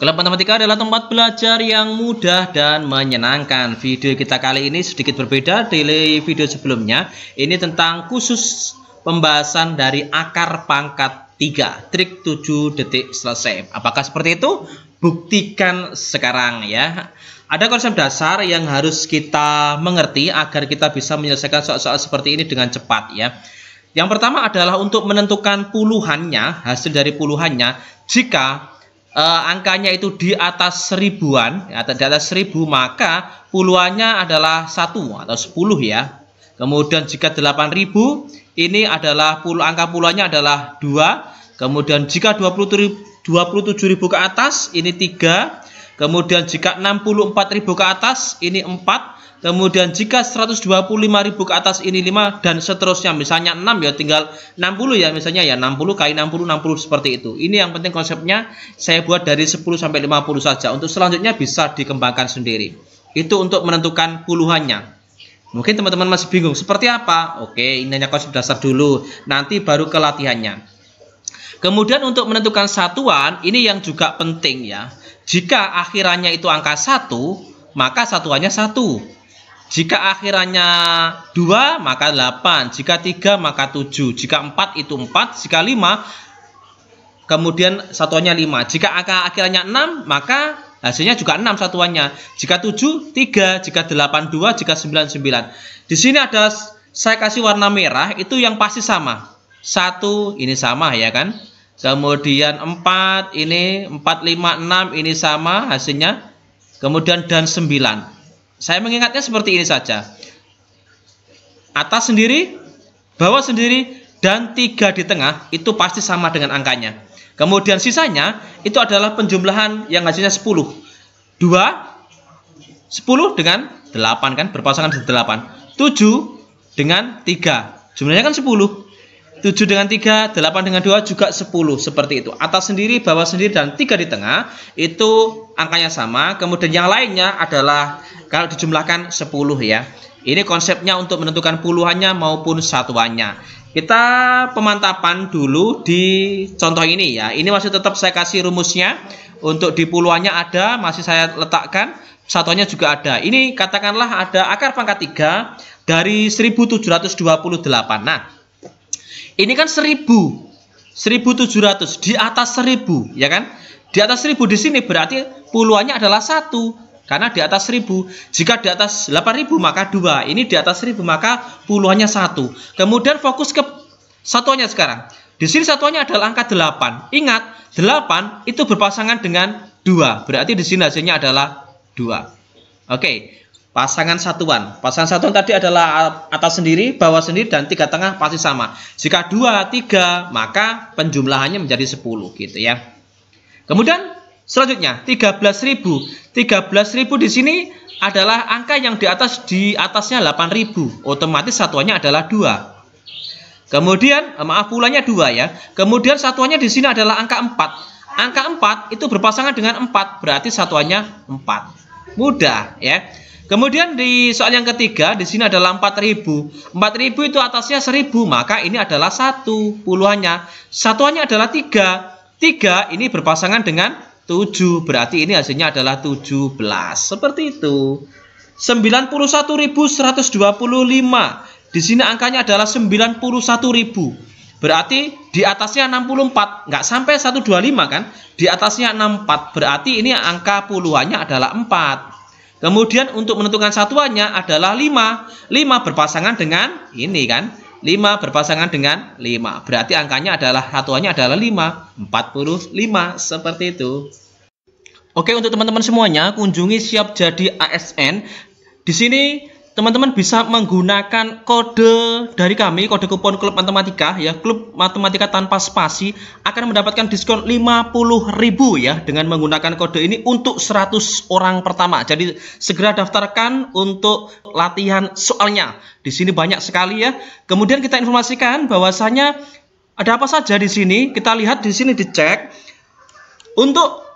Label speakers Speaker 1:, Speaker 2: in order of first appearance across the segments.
Speaker 1: Kelab matematika adalah tempat belajar yang mudah dan menyenangkan. Video kita kali ini sedikit berbeda dari video sebelumnya. Ini tentang khusus pembahasan dari akar pangkat 3. Trik 7 detik selesai. Apakah seperti itu? Buktikan sekarang ya. Ada konsep dasar yang harus kita mengerti agar kita bisa menyelesaikan soal-soal seperti ini dengan cepat ya. Yang pertama adalah untuk menentukan puluhannya, hasil dari puluhannya jika eh, angkanya itu di atas seribuan, ya, atau di atas seribu, maka puluhannya adalah satu atau sepuluh ya. Kemudian jika delapan ribu, ini adalah puluh, angka puluhannya adalah dua. Kemudian jika dua puluh tujuh ribu ke atas ini tiga. Kemudian jika enam puluh empat ribu ke atas ini empat. Kemudian jika 125 ribu ke atas ini 5 dan seterusnya misalnya 6 ya tinggal 60 ya misalnya ya 60 kali 60 60 seperti itu. Ini yang penting konsepnya saya buat dari 10 sampai 50 saja. Untuk selanjutnya bisa dikembangkan sendiri. Itu untuk menentukan puluhannya. Mungkin teman-teman masih bingung seperti apa? Oke, ini hanya konsep dasar dulu. Nanti baru ke latihannya. Kemudian untuk menentukan satuan ini yang juga penting ya. Jika akhirannya itu angka 1, maka satuannya satu. Jika akhirannya 2 maka 8, jika 3 maka 7, jika 4 itu 4, jika 5 kemudian satuannya 5. Jika akhirannya 6 maka hasilnya juga 6 satuannya. Jika 7 3, jika 8 2, jika 9 9. Di sini ada saya kasih warna merah itu yang pasti sama. 1 ini sama ya kan? Kemudian 4 ini 4 5 6 ini sama hasilnya. Kemudian dan 9. Saya mengingatnya seperti ini saja. Atas sendiri, bawah sendiri, dan tiga di tengah itu pasti sama dengan angkanya. Kemudian sisanya itu adalah penjumlahan yang hasilnya 10. 2, 10 dengan 8 kan, berpasangan dengan 8. 7 dengan 3. Jumlahnya kan 10. 7 dengan 3, 8 dengan 2 juga 10 seperti itu. Atas sendiri, bawah sendiri dan 3 di tengah itu angkanya sama. Kemudian yang lainnya adalah kalau dijumlahkan 10 ya. Ini konsepnya untuk menentukan puluhannya maupun satuannya. Kita pemantapan dulu di contoh ini ya. Ini masih tetap saya kasih rumusnya. Untuk di puluhannya ada, masih saya letakkan. Satuannya juga ada. Ini katakanlah ada akar pangkat 3 dari 1728. Nah, ini kan 1000. 1700 di atas 1000, ya kan? Di atas 1000 di sini berarti puluhannya adalah 1 karena di atas 1000 jika di atas 8000 maka 2. ini di atas 1000 maka puluhannya 1. kemudian fokus ke satuannya sekarang di sini satuannya adalah angka 8 ingat 8 itu berpasangan dengan 2. berarti di sini hasilnya adalah 2. oke pasangan satuan. Pasangan satuan tadi adalah atas sendiri, bawah sendiri, dan tiga tengah pasti sama. Jika dua, tiga, maka penjumlahannya menjadi sepuluh gitu ya. Kemudian selanjutnya tiga tiga ribu, 13.000. ribu di sini adalah angka yang di atas di atasnya delapan ribu. Otomatis satuannya adalah dua. Kemudian eh, maaf pulanya dua ya. Kemudian satuannya di sini adalah angka empat. Angka empat itu berpasangan dengan empat berarti satuannya empat. Mudah ya. Kemudian di soal yang ketiga, di sini adalah 4000. 4000 itu atasnya 1000, maka ini adalah satu puluhannya. Satuannya adalah 3. 3 ini berpasangan dengan 7, berarti ini hasilnya adalah 17. Seperti itu. 91125. Di sini angkanya adalah 91.000. Berarti di atasnya 64, nggak sampai 125 kan? Di atasnya 64, berarti ini angka puluhannya adalah 4. Kemudian untuk menentukan satuannya adalah 5. 5 berpasangan dengan ini kan. 5 berpasangan dengan 5. Berarti angkanya adalah satuannya adalah 5. 45 seperti itu. Oke, untuk teman-teman semuanya kunjungi siap jadi ASN. Di sini teman-teman bisa menggunakan kode dari kami, kode kupon klub matematika ya, klub matematika tanpa spasi akan mendapatkan diskon 50.000 ya dengan menggunakan kode ini untuk 100 orang pertama. Jadi segera daftarkan untuk latihan soalnya. Di sini banyak sekali ya. Kemudian kita informasikan bahwasanya ada apa saja di sini? Kita lihat di sini dicek. Untuk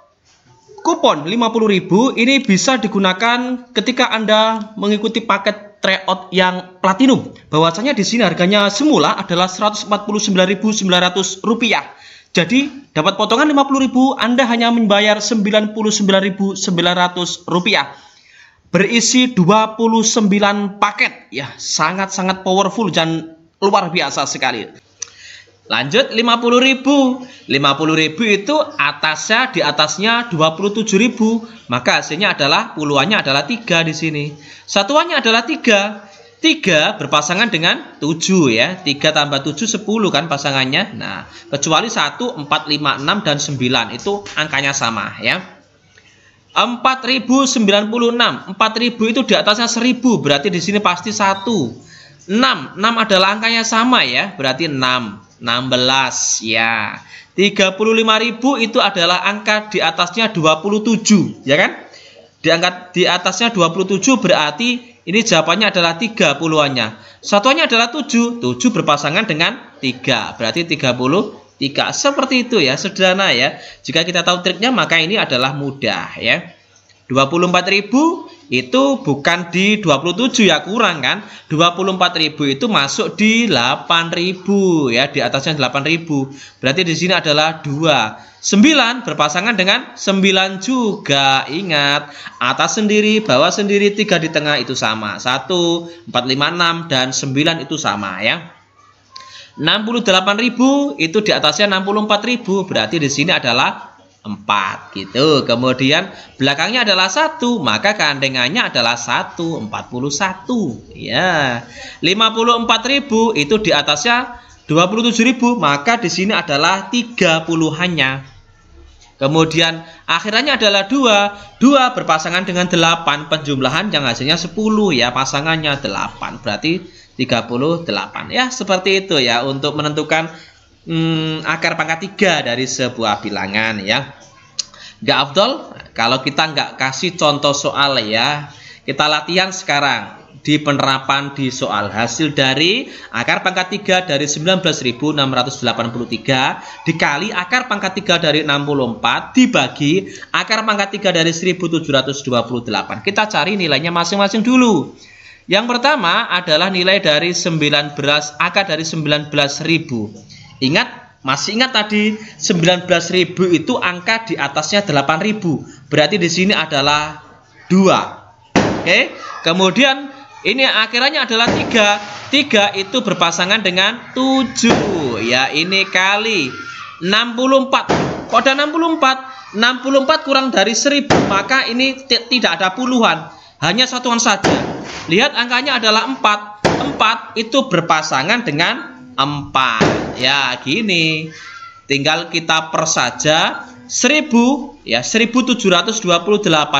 Speaker 1: kupon 50.000 ini bisa digunakan ketika Anda mengikuti paket tryout yang platinum. Bahwasanya di sini harganya semula adalah Rp149.900. Jadi dapat potongan 50.000, Anda hanya membayar Rp99.900. Berisi 29 paket ya, sangat-sangat powerful dan luar biasa sekali. Lanjut 50.000. 50.000 itu atasnya di atasnya 27.000, maka hasilnya adalah puluhannya adalah 3 di sini. Satuannya adalah 3. 3 berpasangan dengan 7 ya. 3 tambah 7 10 kan pasangannya. Nah, kecuali 1, 4, 5, 6 dan 9 itu angkanya sama ya. 4096. 4000 itu di atasnya 1000, berarti di sini pasti 1. 6, 6 adalah angkanya sama ya, berarti 6. 16 ya. 35.000 itu adalah angka di atasnya 27, ya kan? Di angka di atasnya 27 berarti ini jawabannya adalah 30-annya. Satuannya adalah 7. 7 berpasangan dengan 3. Berarti 33 Seperti itu ya, sederhana ya. Jika kita tahu triknya maka ini adalah mudah ya. 24.000 itu bukan di 27 ya kurang kan 24.000 itu masuk di 8.000 ya di atasnya 8.000 berarti di sini adalah 2 9 berpasangan dengan 9 juga ingat atas sendiri bawah sendiri 3 di tengah itu sama 1 4 5 6 dan 9 itu sama ya 68.000 itu di atasnya 64.000 berarti di sini adalah 4 gitu. Kemudian belakangnya adalah satu, maka kandengannya adalah 1, 41 ya. 54.000 itu di atasnya 27.000, maka di sini adalah 30-annya. Kemudian akhirnya adalah 2. 2 berpasangan dengan 8 penjumlahan yang hasilnya 10 ya, pasangannya 8. Berarti 38 ya, seperti itu ya untuk menentukan hmm, akar pangkat 3 dari sebuah bilangan ya. gak Abdul kalau kita nggak kasih contoh soal ya. Kita latihan sekarang di penerapan di soal hasil dari akar pangkat 3 dari 19.683 dikali akar pangkat 3 dari 64 dibagi akar pangkat 3 dari 1728. Kita cari nilainya masing-masing dulu. Yang pertama adalah nilai dari 19 akar dari 19.000 Ingat, masih ingat tadi 19.000 itu angka di atasnya 8.000. Berarti di sini adalah 2. Oke. Kemudian ini akhirnya adalah 3. 3 itu berpasangan dengan 7. Ya, ini kali 64. Kok ada 64? 64 kurang dari 1000, maka ini tidak ada puluhan. Hanya satuan saja. Lihat angkanya adalah 4. 4 itu berpasangan dengan 4. Ya, gini. Tinggal kita per saja 1000 ya 1728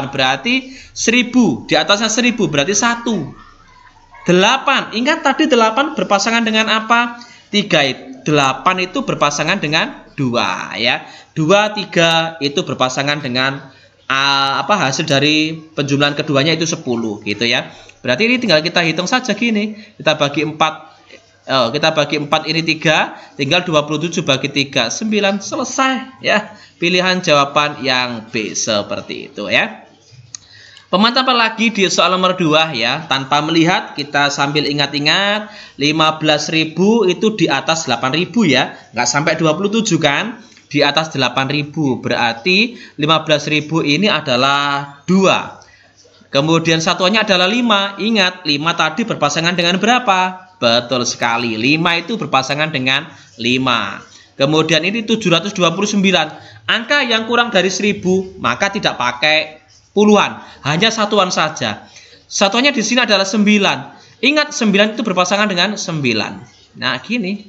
Speaker 1: berarti 1000 di atasnya 1000 berarti 1 8 ingat tadi 8 berpasangan dengan apa 3 8 itu berpasangan dengan 2 ya 2 3 itu berpasangan dengan uh, apa hasil dari penjumlahan keduanya itu 10 gitu ya berarti ini tinggal kita hitung saja gini kita bagi 4 Oh, kita bagi 4 ini 3, tinggal 27 bagi 3, 9 selesai ya. Pilihan jawaban yang B seperti itu ya. Pemantapan lagi di soal nomor 2 ya, tanpa melihat kita sambil ingat-ingat 15.000 itu di atas 8.000 ya, nggak sampai 27 kan? Di atas 8.000 berarti 15.000 ini adalah 2. Kemudian satuannya adalah 5. Ingat, 5 tadi berpasangan dengan berapa? Betul sekali. 5 itu berpasangan dengan 5. Kemudian ini 729. Angka yang kurang dari 1000 maka tidak pakai puluhan. Hanya satuan saja. Satuannya di sini adalah 9. Ingat 9 itu berpasangan dengan 9. Nah, gini.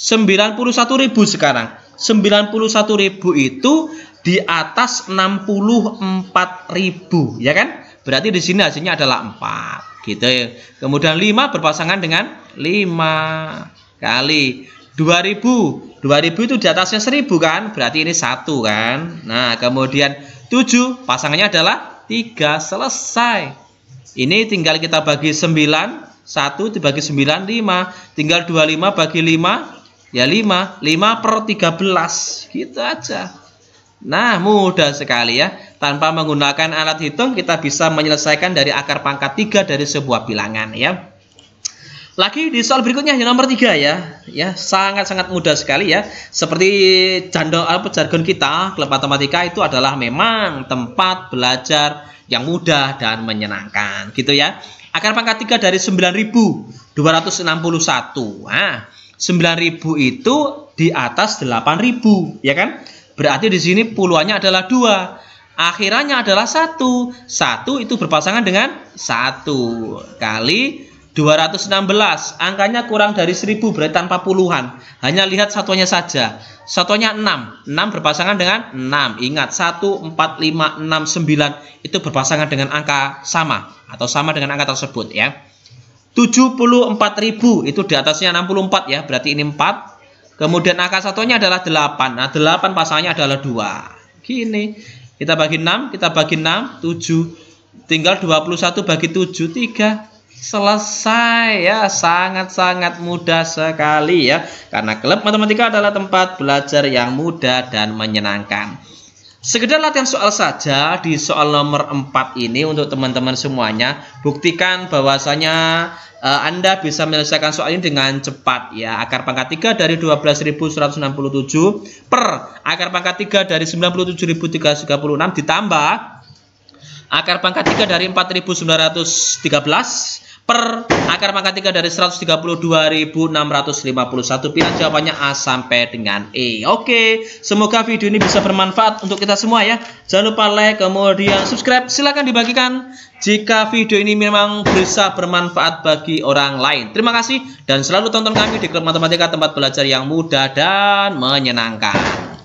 Speaker 1: 91.000 sekarang. 91.000 itu di atas 64.000, ya kan? Berarti di sini hasilnya adalah 4 gitu ya. Kemudian 5 berpasangan dengan 5 kali 2000. 2000 itu di atasnya 1000 kan? Berarti ini 1 kan? Nah, kemudian 7 pasangannya adalah 3. Selesai. Ini tinggal kita bagi 9 1 dibagi 9 5 tinggal 25 bagi 5 ya 5 5 13 gitu aja Nah, mudah sekali ya. Tanpa menggunakan alat hitung, kita bisa menyelesaikan dari akar pangkat 3 dari sebuah bilangan ya. Lagi di soal berikutnya yang nomor 3 ya. Ya, sangat-sangat mudah sekali ya. Seperti jandol apa jargon kita, kelompok matematika itu adalah memang tempat belajar yang mudah dan menyenangkan gitu ya. Akar pangkat 3 dari 9261. Ah, 9000 itu di atas 8000 ya kan? Berarti di sini puluhannya adalah dua. Akhirannya adalah satu. Satu itu berpasangan dengan satu kali 216. Angkanya kurang dari 1000 berarti tanpa puluhan. Hanya lihat satuannya saja. Satuannya enam enam berpasangan dengan enam Ingat satu 4 5 6 9 itu berpasangan dengan angka sama atau sama dengan angka tersebut ya. 74.000 itu di atasnya 64 ya, berarti ini 4 Kemudian angka satunya adalah 8. Nah, 8 pasangannya adalah 2. Gini. Kita bagi 6, kita bagi 6, 7. Tinggal 21 bagi 7, 3. Selesai ya, sangat-sangat mudah sekali ya. Karena klub matematika adalah tempat belajar yang mudah dan menyenangkan. Sekedar latihan soal saja di soal nomor 4 ini untuk teman-teman semuanya buktikan bahwasanya uh, Anda bisa menyelesaikan soal ini dengan cepat ya. Akar pangkat 3 dari 12.167 per akar pangkat 3 dari 97.336 ditambah akar pangkat 3 dari 4.913 per akar pangkat 3 dari 132.651 pilihan jawabannya A sampai dengan E oke semoga video ini bisa bermanfaat untuk kita semua ya jangan lupa like kemudian subscribe silahkan dibagikan jika video ini memang bisa bermanfaat bagi orang lain terima kasih dan selalu tonton kami di klub matematika tempat belajar yang mudah dan menyenangkan